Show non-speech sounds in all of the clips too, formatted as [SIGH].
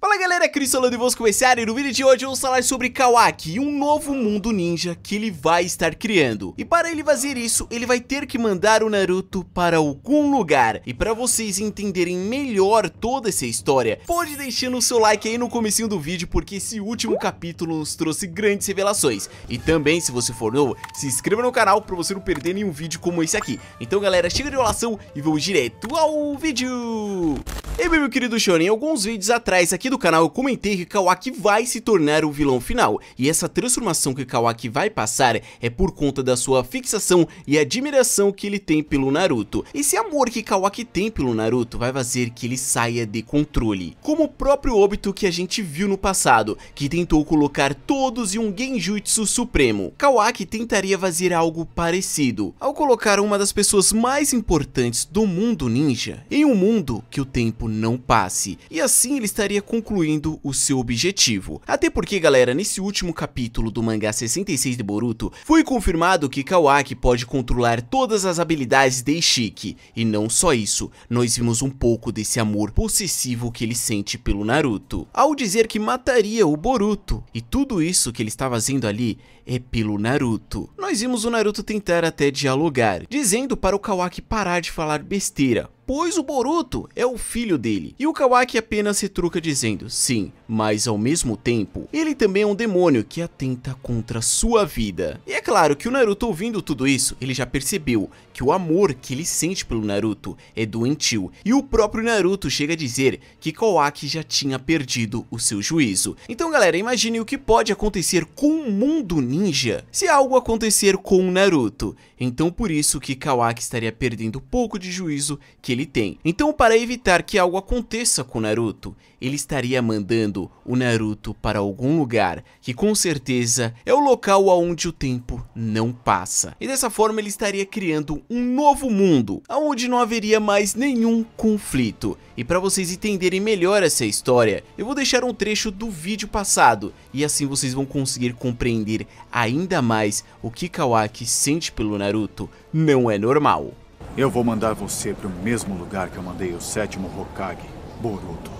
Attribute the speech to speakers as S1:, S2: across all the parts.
S1: Fala galera, é Cris falando e vamos começar e no vídeo de hoje vamos falar sobre Kawaki, um novo mundo ninja que ele vai estar criando. E para ele fazer isso, ele vai ter que mandar o Naruto para algum lugar. E para vocês entenderem melhor toda essa história, pode deixando o seu like aí no comecinho do vídeo, porque esse último capítulo nos trouxe grandes revelações. E também, se você for novo, se inscreva no canal para você não perder nenhum vídeo como esse aqui. Então galera, chega de enrolação e vamos direto ao vídeo! E bem, meu querido Shonen, alguns vídeos atrás aqui do canal eu comentei que Kawaki vai se tornar o vilão final, e essa transformação que Kawaki vai passar é por conta da sua fixação e admiração que ele tem pelo Naruto. Esse amor que Kawaki tem pelo Naruto vai fazer que ele saia de controle, como o próprio Obito que a gente viu no passado, que tentou colocar todos em um Genjutsu Supremo. Kawaki tentaria fazer algo parecido, ao colocar uma das pessoas mais importantes do mundo ninja em um mundo que o tempo não passe. E assim ele estaria concluindo o seu objetivo. Até porque, galera, nesse último capítulo do mangá 66 de Boruto, foi confirmado que Kawaki pode controlar todas as habilidades de Ishiki. E não só isso, nós vimos um pouco desse amor possessivo que ele sente pelo Naruto. Ao dizer que mataria o Boruto. E tudo isso que ele está fazendo ali é pelo Naruto. Nós vimos o Naruto tentar até dialogar, dizendo para o Kawaki parar de falar besteira, pois o Boruto é o filho dele. E o Kawaki apenas se truca dizendo, sim, mas ao mesmo tempo, ele também é um demônio que atenta contra sua vida. E é claro que o Naruto ouvindo tudo isso, ele já percebeu que o amor que ele sente pelo Naruto é doentio. E o próprio Naruto chega a dizer que Kawaki já tinha perdido o seu juízo. Então galera, imagine o que pode acontecer com o mundo ninja se algo acontecer com o Naruto. Então por isso que Kawaki estaria perdendo pouco de juízo que ele ele tem. Então, para evitar que algo aconteça com Naruto, ele estaria mandando o Naruto para algum lugar, que com certeza é o local aonde o tempo não passa. E dessa forma ele estaria criando um novo mundo, aonde não haveria mais nenhum conflito. E para vocês entenderem melhor essa história, eu vou deixar um trecho do vídeo passado, e assim vocês vão conseguir compreender ainda mais o que Kawaki sente pelo Naruto. Não é normal. Eu vou mandar você para o mesmo lugar que eu mandei o sétimo Hokage, Boruto.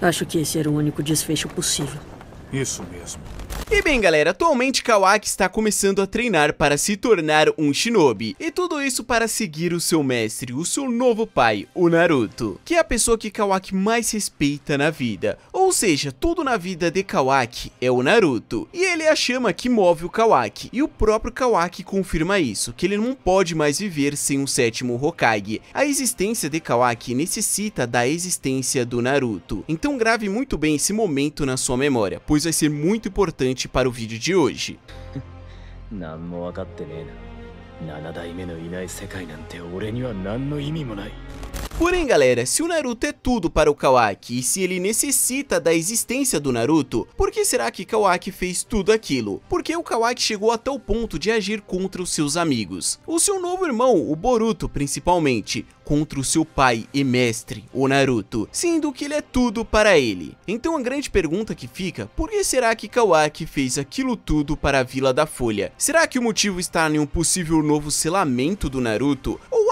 S1: Acho que esse era o único desfecho possível. Isso mesmo. E bem galera, atualmente Kawaki está começando a treinar para se tornar um shinobi, e tudo isso para seguir o seu mestre, o seu novo pai, o Naruto, que é a pessoa que Kawaki mais respeita na vida, ou seja, tudo na vida de Kawaki é o Naruto, e ele é a chama que move o Kawaki, e o próprio Kawaki confirma isso, que ele não pode mais viver sem o um sétimo Hokage, a existência de Kawaki necessita da existência do Naruto, então grave muito bem esse momento na sua memória, pois vai ser muito importante importante para o vídeo de hoje. [LAUGHS] Porém, galera, se o Naruto é tudo para o Kawaki e se ele necessita da existência do Naruto, por que será que Kawaki fez tudo aquilo? Por que o Kawaki chegou até o ponto de agir contra os seus amigos? O seu novo irmão, o Boruto principalmente, contra o seu pai e mestre, o Naruto, sendo que ele é tudo para ele. Então a grande pergunta que fica, por que será que Kawaki fez aquilo tudo para a Vila da Folha? Será que o motivo está em um possível novo selamento do Naruto? Ou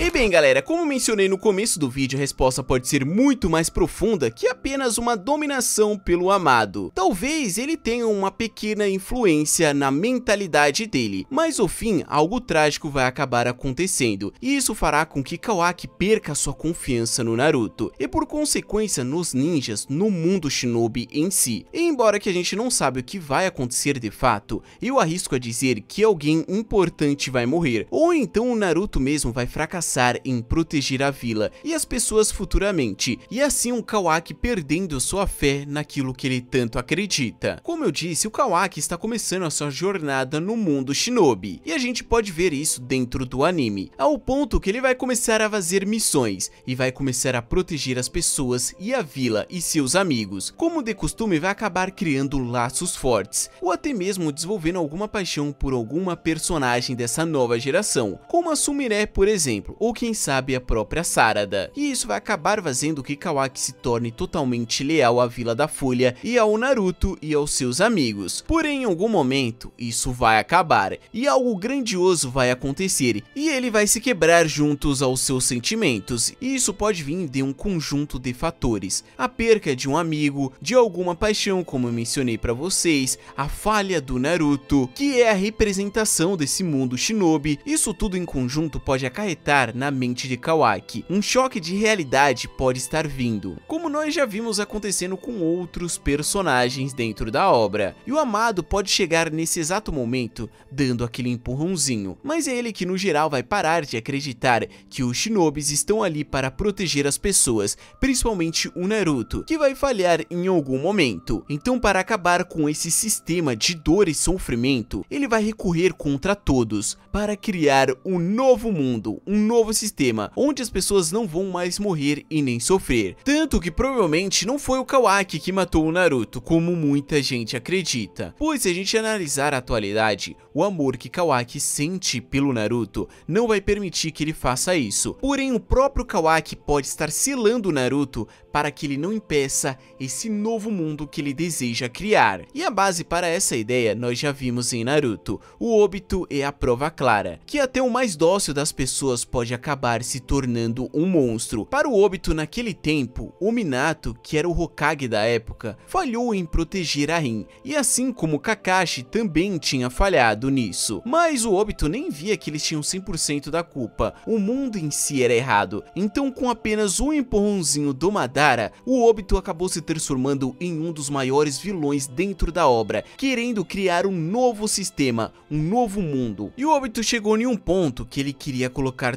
S1: E bem galera, como mencionei no começo do vídeo, a resposta pode ser muito mais profunda que apenas uma dominação pelo amado. Talvez ele tenha uma pequena influência na mentalidade dele, mas ao fim, algo trágico vai acabar acontecendo, e isso fará com que Kawaki perca sua confiança no Naruto, e por consequência nos ninjas, no mundo shinobi em si. E embora que a gente não sabe o que vai acontecer de fato, eu arrisco a dizer que alguém importante vai morrer, ou então o Naruto mesmo vai fracassar pensar em proteger a vila e as pessoas futuramente, e assim o Kawaki perdendo sua fé naquilo que ele tanto acredita. Como eu disse, o Kawaki está começando a sua jornada no mundo shinobi, e a gente pode ver isso dentro do anime, ao ponto que ele vai começar a fazer missões, e vai começar a proteger as pessoas e a vila e seus amigos, como de costume vai acabar criando laços fortes, ou até mesmo desenvolvendo alguma paixão por alguma personagem dessa nova geração, como a Sumire, por exemplo, ou quem sabe a própria Sarada. E isso vai acabar fazendo que Kawaki se torne totalmente leal à Vila da Folha e ao Naruto e aos seus amigos. Porém, em algum momento, isso vai acabar e algo grandioso vai acontecer e ele vai se quebrar juntos aos seus sentimentos e isso pode vir de um conjunto de fatores. A perca de um amigo, de alguma paixão como eu mencionei para vocês, a falha do Naruto, que é a representação desse mundo shinobi, isso tudo em conjunto pode acarretar entrar na mente de Kawaki. Um choque de realidade pode estar vindo, como nós já vimos acontecendo com outros personagens dentro da obra. E o amado pode chegar nesse exato momento dando aquele empurrãozinho, mas é ele que no geral vai parar de acreditar que os shinobis estão ali para proteger as pessoas, principalmente o Naruto, que vai falhar em algum momento. Então para acabar com esse sistema de dor e sofrimento, ele vai recorrer contra todos para criar um novo mundo, um novo novo sistema, onde as pessoas não vão mais morrer e nem sofrer. Tanto que provavelmente não foi o Kawaki que matou o Naruto, como muita gente acredita. Pois se a gente analisar a atualidade, o amor que Kawaki sente pelo Naruto não vai permitir que ele faça isso. Porém, o próprio Kawaki pode estar selando o Naruto para que ele não impeça esse novo mundo que ele deseja criar. E a base para essa ideia nós já vimos em Naruto. O Obito é a prova clara, que é até o mais dócil das pessoas pode pode acabar se tornando um monstro. Para o Obito naquele tempo, o Minato, que era o Hokage da época, falhou em proteger a Rin, e assim como Kakashi também tinha falhado nisso. Mas o Obito nem via que eles tinham 100% da culpa, o mundo em si era errado, então com apenas um empurrãozinho do Madara, o Obito acabou se transformando em um dos maiores vilões dentro da obra, querendo criar um novo sistema, um novo mundo. E o Obito chegou em um ponto que ele queria colocar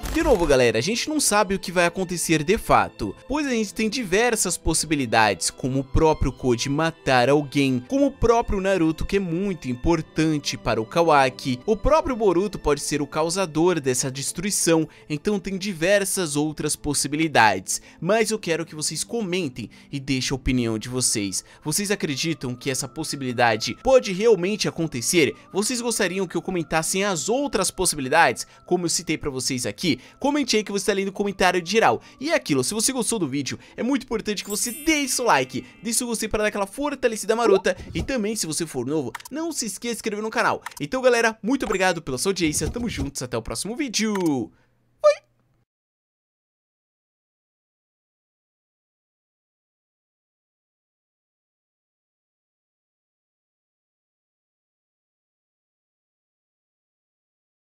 S1: De novo galera, a gente não sabe o que vai acontecer de fato, pois a gente tem diversas possibilidades, como o próprio Code matar alguém, como o próprio Naruto que é muito importante para o Kawaki, o próprio Boruto pode ser o causador dessa destruição, então tem diversas outras possibilidades, mas eu quero que vocês comentem e deixem a opinião de vocês. Vocês acreditam que essa possibilidade pode realmente acontecer? Vocês gostariam que eu comentassem as outras possibilidades, como eu citei para vocês aqui? comente aí que você está lendo o comentário geral. E é aquilo, se você gostou do vídeo, é muito importante que você deixe o like, deixe o gostei para dar aquela fortalecida marota e também, se você for novo, não se esqueça de se inscrever no canal. Então, galera, muito obrigado pela sua audiência, tamo juntos, até o próximo vídeo!